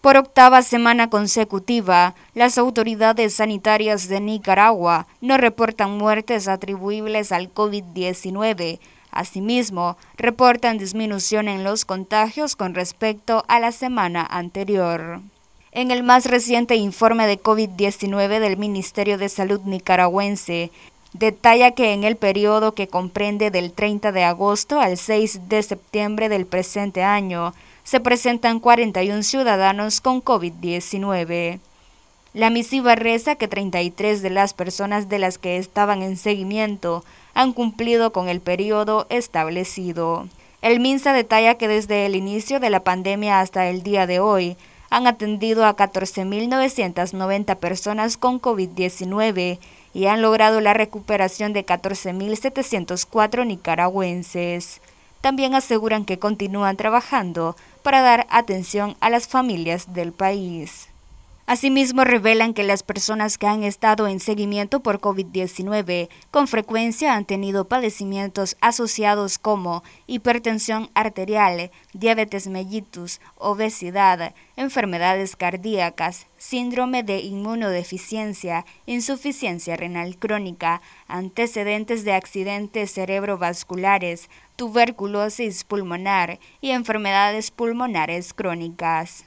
Por octava semana consecutiva, las autoridades sanitarias de Nicaragua no reportan muertes atribuibles al COVID-19. Asimismo, reportan disminución en los contagios con respecto a la semana anterior. En el más reciente informe de COVID-19 del Ministerio de Salud nicaragüense, Detalla que en el periodo que comprende del 30 de agosto al 6 de septiembre del presente año, se presentan 41 ciudadanos con COVID-19. La misiva reza que 33 de las personas de las que estaban en seguimiento han cumplido con el periodo establecido. El MINSA detalla que desde el inicio de la pandemia hasta el día de hoy han atendido a 14.990 personas con COVID-19 y han logrado la recuperación de 14.704 nicaragüenses. También aseguran que continúan trabajando para dar atención a las familias del país. Asimismo, revelan que las personas que han estado en seguimiento por COVID-19 con frecuencia han tenido padecimientos asociados como hipertensión arterial, diabetes mellitus, obesidad, enfermedades cardíacas, síndrome de inmunodeficiencia, insuficiencia renal crónica, antecedentes de accidentes cerebrovasculares, tuberculosis pulmonar y enfermedades pulmonares crónicas.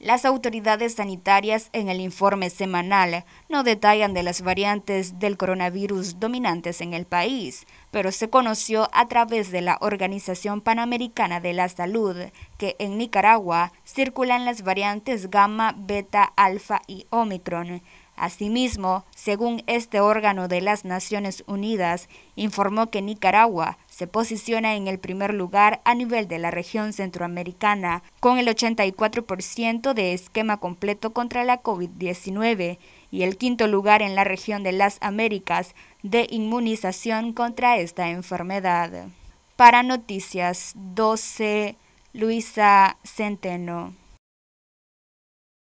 Las autoridades sanitarias en el informe semanal no detallan de las variantes del coronavirus dominantes en el país, pero se conoció a través de la Organización Panamericana de la Salud que en Nicaragua circulan las variantes gamma, beta, alfa y omicron. Asimismo, según este órgano de las Naciones Unidas, informó que Nicaragua se posiciona en el primer lugar a nivel de la región centroamericana, con el 84% de esquema completo contra la COVID-19 y el quinto lugar en la región de las Américas de inmunización contra esta enfermedad. Para Noticias 12, Luisa Centeno.